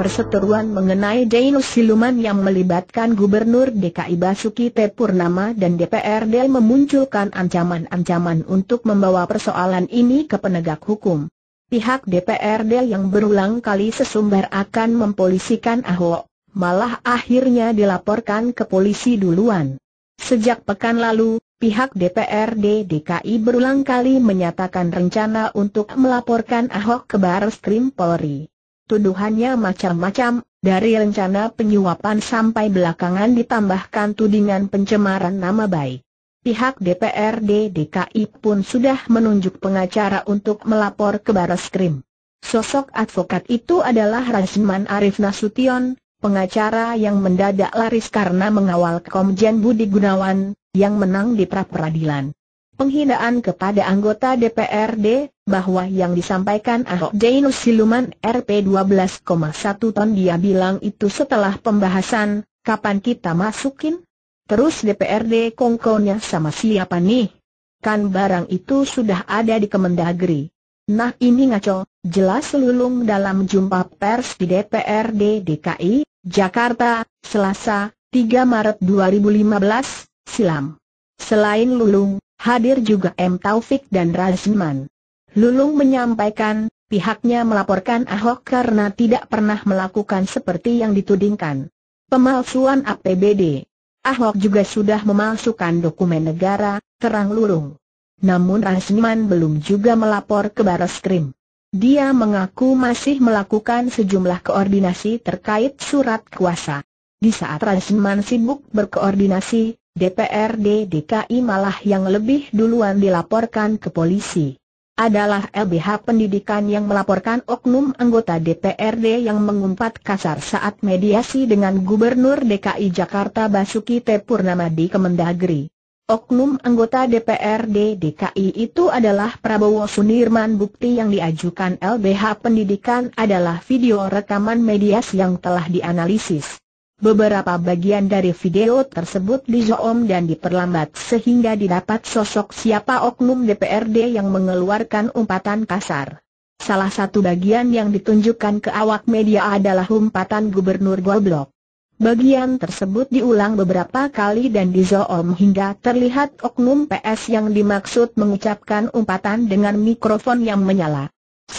perseteruan mengenai Dainus Siluman yang melibatkan Gubernur DKI Basuki T. Purnama dan DPRD memunculkan ancaman-ancaman untuk membawa persoalan ini ke penegak hukum. Pihak DPRD yang berulang kali sesumbar akan mempolisikan Ahok, malah akhirnya dilaporkan ke polisi duluan. Sejak pekan lalu, pihak DPRD DKI berulang kali menyatakan rencana untuk melaporkan Ahok ke Baris Krim Polri. Tuduhannya macam-macam, dari rencana penyuapan sampai belakangan ditambahkan tudingan pencemaran nama baik. Pihak DPRD DKI pun sudah menunjuk pengacara untuk melapor ke Baris Krim. Sosok advokat itu adalah Razman Arif Nasution, pengacara yang mendadak laris karena mengawal Komjen Budi Gunawan, yang menang di pra-peradilan penghinaan kepada anggota DPRD, bahwa yang disampaikan Ahok Jainus Siluman RP 12,1 ton dia bilang itu setelah pembahasan, kapan kita masukin? Terus DPRD kongkonya sama siapa nih? Kan barang itu sudah ada di Kemendagri. Nah ini ngaco, jelas lulung dalam jumpa pers di DPRD DKI, Jakarta, Selasa, 3 Maret 2015, silam. Selain lulung, Hadir juga M. Taufik dan Razman. Lulung menyampaikan, pihaknya melaporkan Ahok karena tidak pernah melakukan seperti yang ditudingkan. Pemalsuan APBD. Ahok juga sudah memalsukan dokumen negara, terang Lulung. Namun Razman belum juga melapor ke Baris Krim. Dia mengaku masih melakukan sejumlah koordinasi terkait surat kuasa. Di saat Razman sibuk berkoordinasi, DPRD DKI malah yang lebih duluan dilaporkan ke polisi. Adalah LBH Pendidikan yang melaporkan oknum anggota DPRD yang mengumpat kasar saat mediasi dengan Gubernur DKI Jakarta Basuki T. Purnama di Kemendagri. Oknum anggota DPRD DKI itu adalah Prabowo Sunirman bukti yang diajukan LBH Pendidikan adalah video rekaman mediasi yang telah dianalisis. Beberapa bagian dari video tersebut dizoom dan diperlambat sehingga didapat sosok siapa oknum DPRD yang mengeluarkan umpatan kasar. Salah satu bagian yang ditunjukkan ke awak media adalah umpatan gubernur goblok. Bagian tersebut diulang beberapa kali dan dizoom hingga terlihat oknum PS yang dimaksud mengucapkan umpatan dengan mikrofon yang menyala.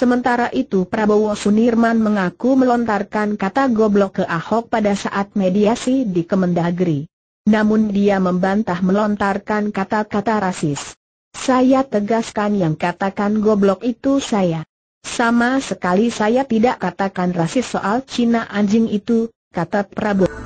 Sementara itu Prabowo Sunirman mengaku melontarkan kata goblok ke Ahok pada saat mediasi di Kemendagri. Namun dia membantah melontarkan kata-kata rasis. Saya tegaskan yang katakan goblok itu saya. Sama sekali saya tidak katakan rasis soal Cina anjing itu, kata Prabowo.